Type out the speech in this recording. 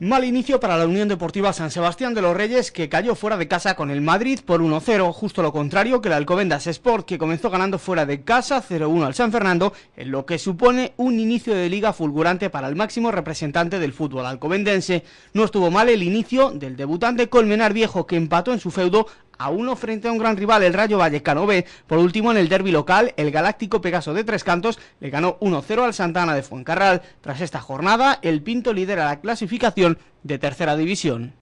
Mal inicio para la Unión Deportiva San Sebastián de los Reyes, que cayó fuera de casa con el Madrid por 1-0, justo lo contrario que la Alcobendas Sport, que comenzó ganando fuera de casa 0-1 al San Fernando, en lo que supone un inicio de liga fulgurante para el máximo representante del fútbol alcobendense. No estuvo mal el inicio del debutante Colmenar Viejo, que empató en su feudo a uno frente a un gran rival, el Rayo Vallecano B. Por último, en el derby local, el Galáctico Pegaso de Tres Cantos le ganó 1-0 al Santana de Fuencarral. Tras esta jornada, el Pinto lidera la clasificación de tercera división.